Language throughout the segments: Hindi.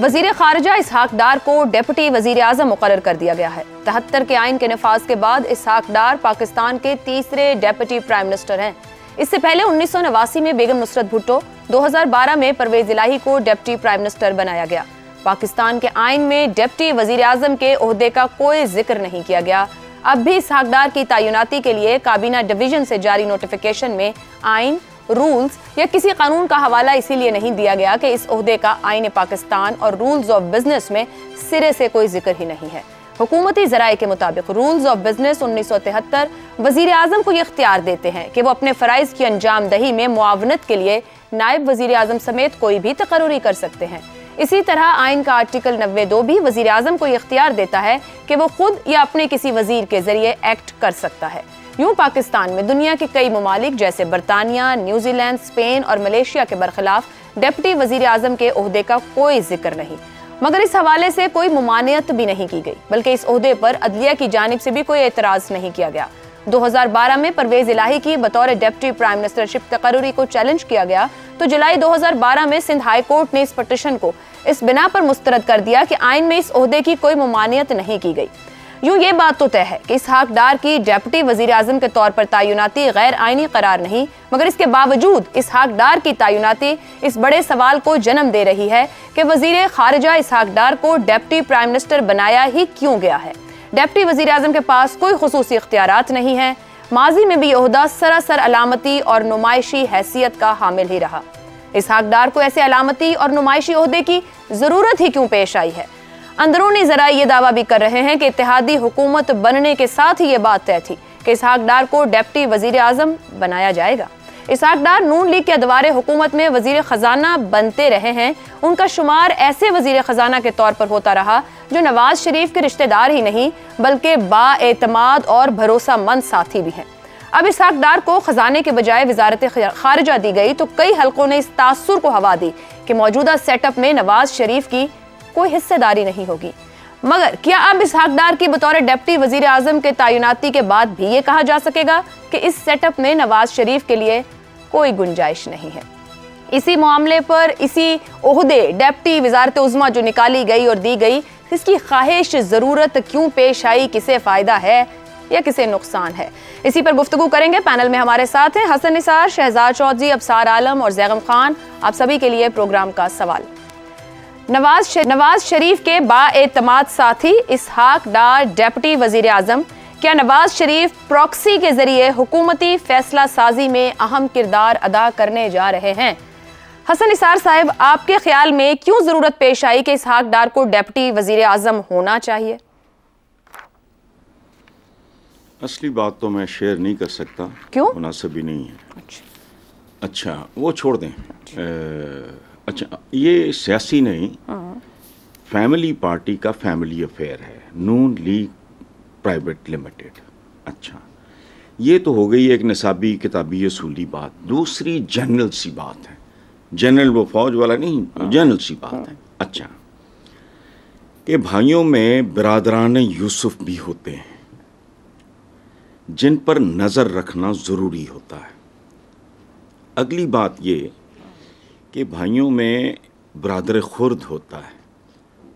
वजीर खारजा इसहाक डार को डेप्टी वजीर आजम मुकर कर दिया गया है तहत्तर के आइन के नफाज के बाद इसहाक डार पाकिस्तान के तीसरे डेप्टी प्राइम मिनिस्टर हैं इससे पहले उन्नीस सौ नवासी में बेगम नुसरत भुट्टो 2012 में परवेज इलाही को डेप्टी प्राइम मिनिस्टर बनाया गया पाकिस्तान के आइन में डेप्टी वजीर आजम के अहदे का कोई जिक्र नहीं किया गया अब भी इसहाकदार की तैनाती के लिए काबीना डिवीजन से जारी नोटिफिकेशन में आइन रूल्स या किसी कानून का हवाला इसीलिए नहीं दिया गया कि इस अहदे का आइन पाकिस्तान और रूल्स ऑफ बिजनेस में सिरे से कोई जिक्र ही नहीं है हुकूमती जराये के मुताबिक रूल्स ऑफ बिजनेस उन्नीस सौ तिहत्तर वजीर अजम को ये अख्तियार देते हैं कि वो अपने फ़राइज़ की अंजाम दही में मुआवनत के लिए नायब वजीर अजम समेत कोई भी तकर्री कर सकते हैं इसी तरह आइन का आर्टिकल नब्बे दो भी वजीर अजम को अख्तियार देता है कि वो खुद या अपने किसी वजीर के जरिए एक्ट कर सकता है यूं पाकिस्तान में दुनिया के कई ममालिक जैसे बरतानिया न्यूजीलैंड स्पेन और मलेशिया के बरखिलाफ डिप्टी वजीर आजम के अहदे का कोई जिक्र नहीं मगर इस हवाले से कोई ममानियत भी नहीं की गई बल्कि इस अहदे पर अदलिया की जानब से भी कोई एतराज़ नहीं किया गया 2012 में परवेज इलाही की बतौर डेप्टी प्राइम मिनिस्टरशिप तकरूरी को चैलेंज किया गया तो जुलाई 2012 में सिंध हाई कोर्ट ने इस पटिशन को इस बिना पर मुस्तरद कर दिया कि आइन में इस अहदे की कोई ममानियत नहीं की गई यूं ये बात तो तय है कि इस डार की डेप्टी वजीर अजम के तौर पर तयनती गैर आइनी करार नहीं मगर इसके बावजूद इस डार की तयनती इस बड़े सवाल को जन्म दे रही है कि वजीर खारजा इस हाकडार को डेप्टी प्राइम मिनिस्टर बनाया ही क्यों गया है डेप्टी वजीर अजम के पास कोई खसूस इख्तियार नहीं है माजी में भी यहदा सरासर अलामती और नुमाइशी हैसियत का हामिल ही रहा इस हाकडार को ऐसे अलामती और नुमाइशी की ज़रूरत ही क्यों पेश आई है अंदरूनी जरा ये दावा भी कर रहे हैं कि इतिहादी हुकूमत बनने के साथ ही ये बात तय थी कि इसहाक डार को डेप्टी वजीर आजम बनाया जाएगा इसहाक डार नून लीग के अदवार हुकूमत में वजीर ख़जाना बनते रहे हैं उनका शुमार ऐसे वजीर ख़जाना के तौर पर होता रहा जो नवाज शरीफ के रिश्तेदार ही नहीं बल्कि बातमाद और भरोसा मंद साथी भी हैं अब इसहाक डार को ख़जाने के बजाय वजारत खारजा दी गई तो कई हलकों ने इस तासुर को हवा दी कि मौजूदा सेटअप में नवाज शरीफ की कोई हिस्सेदारी नहीं होगी मगर क्या अब इस हकदार की बतौर डिप्टी वजीर आजम के तयनाती के बाद भी ये कहा जा सकेगा कि इस सेटअप में नवाज शरीफ के लिए कोई गुंजाइश नहीं है इसी मामले पर इसी ओहदे डेप्टी वजारत उजमा जो निकाली गई और दी गई इसकी ख्वाहिश ज़रूरत क्यों पेश आई किसे फ़ायदा है या किसे नुकसान है इसी पर गुफ्तु करेंगे पैनल में हमारे साथ हैं हसन निसार शहजाद चौधरी अबसार आलम और जैगम खान आप सभी के लिए प्रोग्राम का सवाल नवाज शर, नवाज शरीफ के बातमाद साथी इसहाक डार डेप्टी वजीर अजम क्या नवाज शरीफ प्रॉक्सी के जरिए हुकूमती फैसला साजी में अहम किरदार अदा करने जा रहे हैं हसन निसार साहब आपके ख्याल में क्यों ज़रूरत पेश आई कि इसहाक डार को डेप्टी वजीर अजम होना चाहिए असली बात तो मैं शेयर नहीं कर सकता क्यों मुनासिब भी नहीं है अच्छा, अच्छा वो छोड़ दें अच्छा। ए... अच्छा ये सियासी नहीं हाँ। फैमिली पार्टी का फैमिली अफेयर है नून लीग प्राइवेट लिमिटेड अच्छा ये तो हो गई एक नसाबी किताबी असूली बात दूसरी जनरल सी बात है जनरल वो फौज वाला नहीं हाँ। जनरल सी बात हाँ। है अच्छा कि भाइयों में बरदरान यूसुफ भी होते हैं जिन पर नज़र रखना ज़रूरी होता है अगली बात ये कि भाइयों में बरदर खुर्द होता है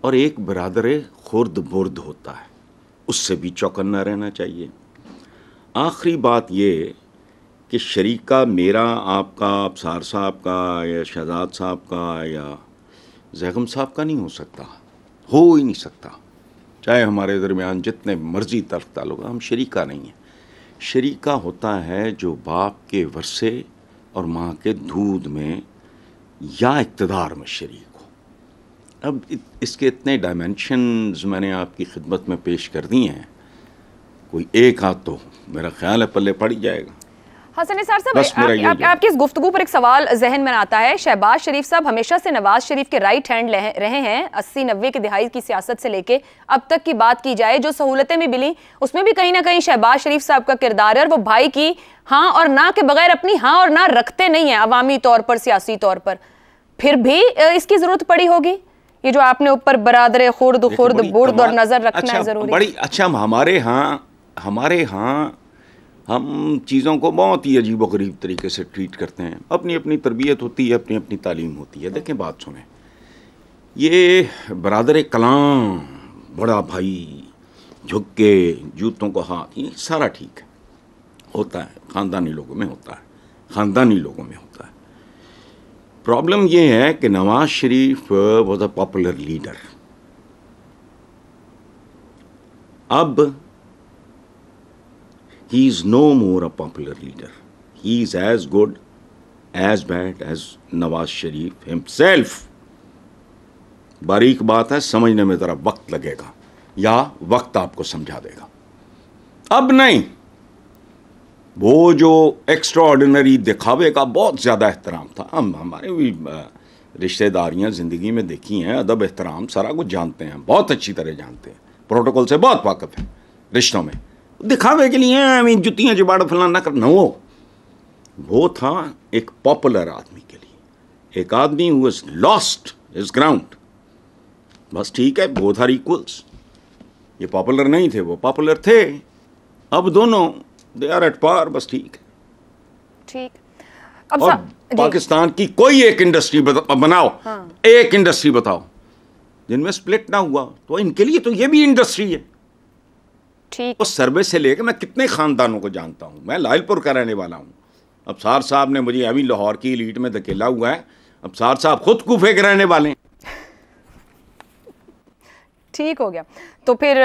और एक बरदर खुर्द बुर्द होता है उससे भी चौकन्ना रहना चाहिए आखिरी बात ये कि शरीका मेरा आपका अबसार साहब का या शहजाद साहब का या जैगम साहब का नहीं हो सकता हो ही नहीं सकता चाहे हमारे दरमियान जितने मर्जी तरफ ताल्लुक हम शरीका नहीं हैं शरीका होता है जो बाप के वर्से और माँ के दूध में या इकतदार में शरीक हो अब इसके इतने डायमेंशन मैंने आपकी खिदमत में पेश कर दिए हैं कोई एक हाथ तो मेरा ख्याल है पल्ले पड़ जाएगा हसन सर साहब आप, आप, आपकी इस गुफ्तु पर एक सवाल जहन में आता है शहबाज शरीफ साहब हमेशा से नवाज शरीफ के राइट हैंड रहे हैं अस्सी नब्बे की दिहाई की सियासत से लेके अब तक की बात की जाए जो सहूलतें भी मिली उसमें भी कहीं ना कहीं शहबाज शरीफ साहब का किरदार है और वो भाई की हाँ और ना के बगैर अपनी हाँ और ना रखते नहीं है अवामी तौर पर सियासी तौर पर फिर भी इसकी जरूरत पड़ी होगी ये जो आपने ऊपर बरादरे खुर्द खुर्द बुर्द और नजर रखना अच्छा, जरूरी बड़ी अच्छा हमारे यहाँ हमारे यहाँ हम चीज़ों को बहुत ही अजीब गरीब तरीके से ट्रीट करते हैं अपनी अपनी तरबियत होती है अपनी अपनी तालीम होती है देखें बात सुने ये बरदर कलाम बड़ा भाई झुक के जूतों को हाथ ये सारा ठीक है होता है ख़ानदानी लोगों में होता है ख़ानदानी लोगों में होता है प्रॉब्लम ये है कि Nawaz Sharif was a popular leader अब he is no more a popular leader he is as good as bad as Nawaz Sharif himself बारीक बात है समझने में ज़रा वक्त लगेगा या वक्त आपको समझा देगा अब नहीं वो जो एक्स्ट्रा ऑर्डिनरी दिखावे का बहुत ज़्यादा एहतराम था हम हमारे भी रिश्तेदारियाँ ज़िंदगी में देखी हैं अदब एहतराम सारा कुछ जानते हैं बहुत अच्छी तरह जानते हैं प्रोटोकॉल से बहुत वाकफ़ है रिश्तों में दिखावे के लिए हमें जुतियाँ जुबाड़ फलाना कर नो वो था एक पॉपुलर आदमी के लिए एक आदमी who is lost is ground बस ठीक है बोथ आर इक्वल्स ये पॉपुलर नहीं थे वो पॉपुलर थे अब दोनों दे आर एट पार बस ठीक ठीक अब और पाकिस्तान की कोई एक इंडस्ट्री बनाओ हाँ। एक इंडस्ट्री बताओ जिनमें स्प्लिट ना हुआ तो इनके लिए तो ये भी इंडस्ट्री है ठीक उस सर्वे से लेकर मैं कितने खानदानों को जानता हूँ मैं लालपुर का रहने वाला हूँ अब सार साहब ने मुझे अभी लाहौर की लीट में धकेला हुआ है अब सार साहब खुद कूफे के रहने वाले हैं ठीक हो गया तो फिर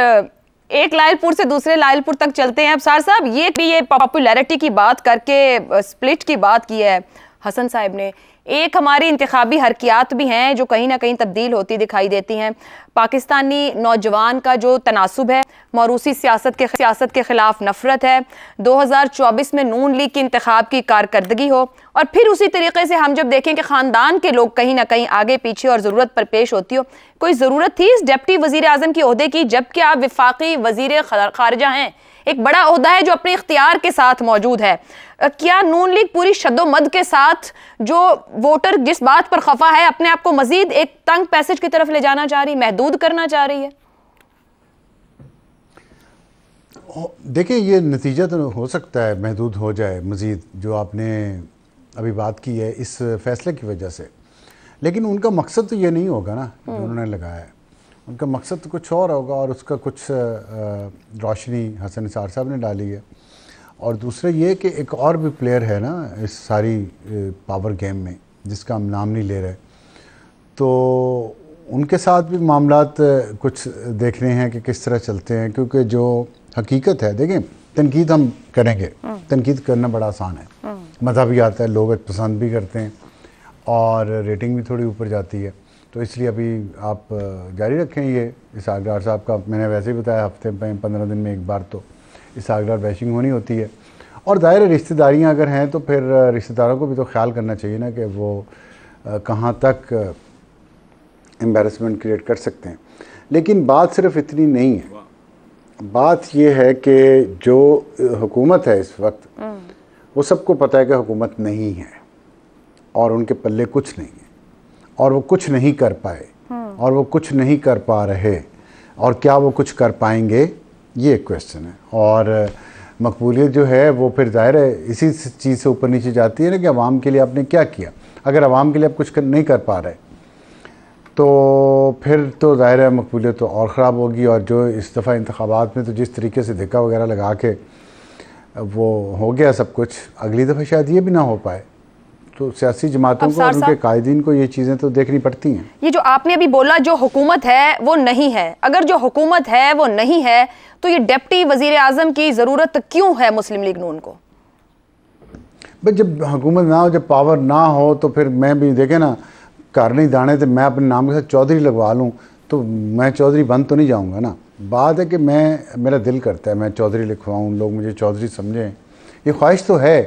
एक लायलपुर से दूसरे लायलपुर तक चलते हैं अब सार साहब ये भी ये पॉपुलैरिटी की बात करके स्प्लिट की बात की है हसन साहब ने एक हमारी इंतबी हरकियात भी हैं जो कहीं ना कहीं तब्दील होती दिखाई देती हैं पाकिस्तानी नौजवान का जो तनासब है मौरूसी सियासत के सियासत के ख़िलाफ़ नफरत है दो हज़ार चौबीस में नून लीग की इंतब की कारकर्दगी हो और फिर उसी तरीके से हम जब देखें कि ख़ानदान के लोग कहीं ना कहीं आगे पीछे और ज़रूरत पर पेश होती हो कोई ज़रूरत थी इस डिप्टी वज़ी अजम के अहदे की जबकि आप विफाक़ी वज़ी खारजा हैं एक बड़ा अहदा है जो अपने इख्तियार के साथ मौजूद है क्या नून लीग पूरी शदोमद के साथ जो वोटर जिस बात पर खफा है अपने आप को मजीद एक तंग पैसेज की तरफ ले जाना चाह रही महदूद करना चाह रही है देखें ये नतीजा तो हो सकता है महदूद हो जाए मज़ीद जो आपने अभी बात की है इस फैसले की वजह से लेकिन उनका मकसद तो ये नहीं होगा ना जो हम्म। उन्होंने लगाया है उनका मकसद तो कुछ और होगा और उसका कुछ रोशनी हसन निसार साहब ने डाली है और दूसरा ये कि एक और भी प्लेयर है ना इस सारी पावर गेम में जिसका हम नाम नहीं ले रहे तो उनके साथ भी मामला कुछ देखने हैं कि किस तरह चलते हैं क्योंकि जो हकीकत है देखें तनकीद हम करेंगे हम्म। तनकीद करना बड़ा आसान है हम्म। मज़ा भी आता है लोग पसंद भी करते हैं और रेटिंग भी थोड़ी ऊपर जाती है तो इसलिए अभी आप जारी रखें ये इस आगरा साहब का मैंने वैसे ही बताया हफ्ते में पंद्रह दिन में एक बार तो इस आगरा बैशिंग होनी होती है और जाहिर रिश्तेदारियाँ अगर हैं तो फिर रिश्तेदारों को भी तो ख्याल करना चाहिए ना कि वो कहाँ तक एम्बेरसमेंट क्रिएट कर सकते हैं लेकिन बात सिर्फ इतनी नहीं है बात यह है कि जो हुकूमत है इस वक्त हम्म। वो सबको पता है कि हुकूमत नहीं है और उनके पल्ले कुछ नहीं है और वो कुछ नहीं कर पाए और वो कुछ नहीं कर पा रहे और क्या वो कुछ कर पाएंगे ये एक क्वेश्चन है और मकबूलियत जो है वो फिर जाहिर है इसी चीज़ से ऊपर नीचे जाती है ना कि आवाम के लिए आपने क्या किया अगर आवाम के लिए आप कुछ कर, नहीं कर पा रहे तो फिर तो जाहिर है मकबूलियत तो और ख़राब होगी और जो इस दफ़ा इंतबात में तो जिस तरीके से धिक्का वगैरह लगा के वो हो गया सब कुछ अगली दफ़ा शायद ये भी ना हो पाए तो सियासी जमातों को और उनके कायदीन को ये चीज़ें तो देखनी पड़ती हैं ये जो आपने अभी बोला जो हुकूमत है वो नहीं है अगर जो हुकूमत है वो नहीं है तो ये डिप्टी वजीर अजम की ज़रूरत क्यों है मुस्लिम लीग नून को भाई जब हुकूमत ना हो जब पावर ना हो तो फिर मैं भी देखे ना नहीं दाने तो मैं अपने नाम के साथ चौधरी लगवा लूँ तो मैं चौधरी बंद तो नहीं जाऊँगा ना बात है कि मैं मेरा दिल करता है मैं चौधरी लिखवाऊँ लोग मुझे चौधरी समझें ये ख्वाहिश तो है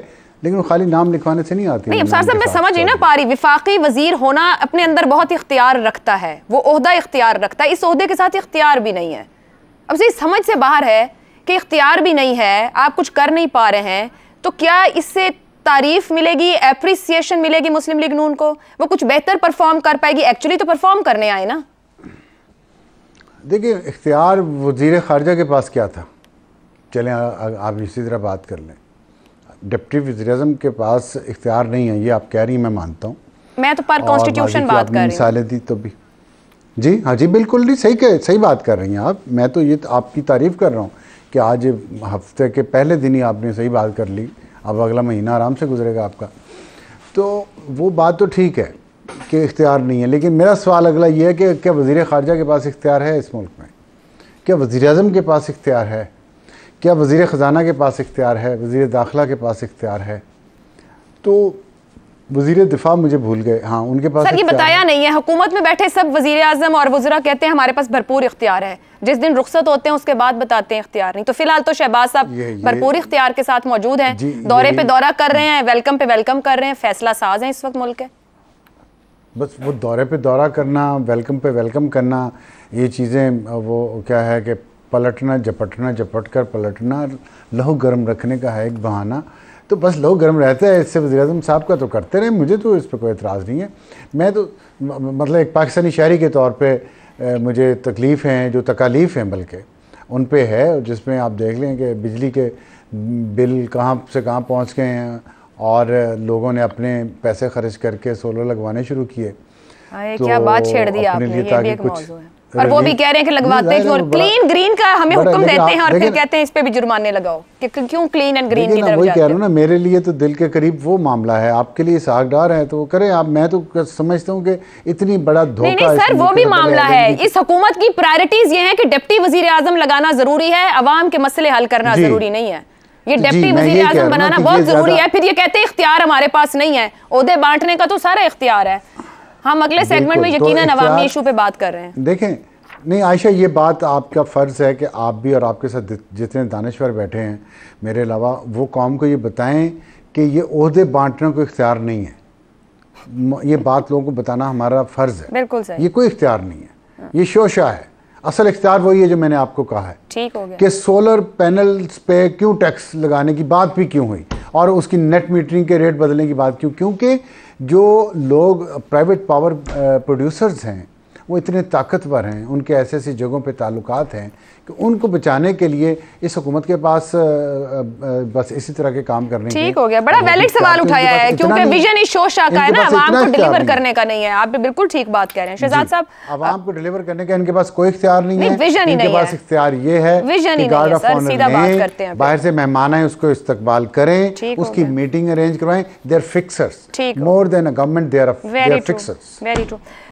लेकिन वो खाली नाम लिखवाने से नहीं आती नहीं मैं समझ ही ना पा रही विफाकी वजीर होना अपने अंदर बहुत इख्तियार रखता है वो अहदा इख्तियार रखता है इस अहदे के साथ इख्तियार भी नहीं है अब से समझ से बाहर है कि इख्तियार भी नहीं है आप कुछ कर नहीं पा रहे हैं तो क्या इससे तारीफ मिलेगी अप्रिसिएशन मिलेगी मुस्लिम लीग नून को वो कुछ बेहतर परफॉर्म कर पाएगी एक्चुअली तो परफॉर्म करने आए ना देखिए इख्तियार वजीर खारजा के पास क्या था चलें आप इसी तरह बात कर लें डिप्टी वजीरजम के पास इख्तियार नहीं है ये आप कह रही मैं मानता हूँ मैं तो पर कॉन्स्टिट्यूशन बात कर रही मिसालें दी तो भी जी हाँ जी बिल्कुल नहीं सही कह सही बात कर रही हैं आप मैं तो ये तो आपकी तारीफ कर रहा हूँ कि आज हफ्ते के पहले दिन ही आपने सही बात कर ली अब अगला महीना आराम से गुजरेगा आपका तो वो बात तो ठीक है कि इख्तियार नहीं है लेकिन मेरा सवाल अगला ये है कि क्या वज़ी ख़ारजा के पास इख्तियार है इस मुल्क में क्या वज़ी अजम के पास इख्तियार है क्या वज़ी ख़जाना के पास इख्तियार है वज़ी दाखिला के पास इख्तियार है तो वजीर दिफा मुझे भूल गए हाँ उनके पास सर ये बताया नहीं है हुकूमत में बैठे सब वजीर अजम और वजरा कहते हैं हमारे पास भरपूर इख्तियार है जिस दिन रुख्सत होते हैं उसके बाद बताते हैं इख्तियार नहीं तो फिलहाल तो शहबाज साहब भरपूर इख्तियार के साथ मौजूद हैं दौरे पे दौरा कर रहे हैं वेलकम पे वेलकम कर रहे हैं फैसला साज हैं इस वक्त मुल्क बस वो दौरे पे दौरा करना वेलकम पे वेलकम करना ये चीज़ें वो क्या है कि पलटना झपटना झपट कर पलटना लहू गर्म रखने का है एक बहाना तो बस लहू गर्म रहता है इससे वजी अजम साहब का तो करते रहे मुझे तो इस पर कोई एतराज़ नहीं है मैं तो मतलब एक पाकिस्तानी शहरी के तौर पर मुझे तकलीफ़ हैं जो तकालीफ़ हैं बल्कि उन पर है जिसमें आप देख लें कि बिजली के बिल कहाँ से कहाँ पहुँच गए हैं और लोगों ने अपने पैसे खर्च करके सोलर लगवाने शुरू किए तो क्या बात छेड़ दी तो आपने ये भी एक मौजूद है और वो भी कह रहे हैं कि लगवाते हैं और क्लीन ग्रीन का हमें हुक्म देते हैं और फिर कहते हैं इस पे भी जुर्माने लगाओ कि क्यों क्लीन एंड ग्रीन की तरफ जाते हैं कह रहा हूं ना मेरे लिए तो दिल के करीब वो मामला है आपके लिए सागदार है तो वो करें आप मैं तो समझता हूँ कि इतनी बड़ा धोखा नहीं नहीं सर वो भी मामला है इस हुकूमत की प्रायोरिटीज ये है कि डिप्टी वजीर आजम लगाना जरूरी है आवाम के मसले हल करना जरूरी नहीं है ये डिप्टी वजीर आजम बनाना बहुत जरूरी है फिर ये कहते हैं इख्तियार हमारे पास नहीं है उहदे बांटने का तो सारा इख्तियार है हाँ, हम अगले सेगमेंट में यकीन अवामी इशू पे बात कर रहे हैं देखें नहीं आयशा ये बात आपका फ़र्ज़ है कि आप भी और आपके साथ जितने दानश्वर बैठे हैं मेरे अलावा वो कौम को ये बताएं कि ये अहदे बांटने को इख्तियार नहीं है ये बात लोगों को बताना हमारा फ़र्ज़ है बिल्कुल सही ये कोई इख्तियार नहीं है ये शोशा है असल इख्तियार वही है जो मैंने आपको कहा है ठीक हो गया कि सोलर पैनल्स पे क्यों टैक्स लगाने की बात भी क्यों हुई और उसकी नेट मीटरिंग के रेट बदलने की बात क्यों क्योंकि जो लोग प्राइवेट पावर प्रोड्यूसर्स हैं वो इतने ताकतवर हैं उनके ऐसे ऐसी जगहों पे ताल्लुकात हैं कि उनको बचाने के लिए इस हुकूमत के पास बस इसी तरह के काम करने ठीक हो गया बड़ा वैलिड सवाल उठाया है क्योंकि विजन इस शोशा का है ना आवाम को डिलीवर करने का नहीं है आप बिल्कुल ठीक बात कह रहे हैं शहजाद साहब आवाम को डिलीवर करने का इनके पास कोई इख्तियार नहीं है विजन ही नहीं पास इख्तियार ये है विजन ही नहीं है सर सीधा बात करते हैं बाहर से मेहमान आए उसको इस्तकबाल करें उसकी मीटिंग अरेंज करवाएं they are fixers more than a government there fixers very true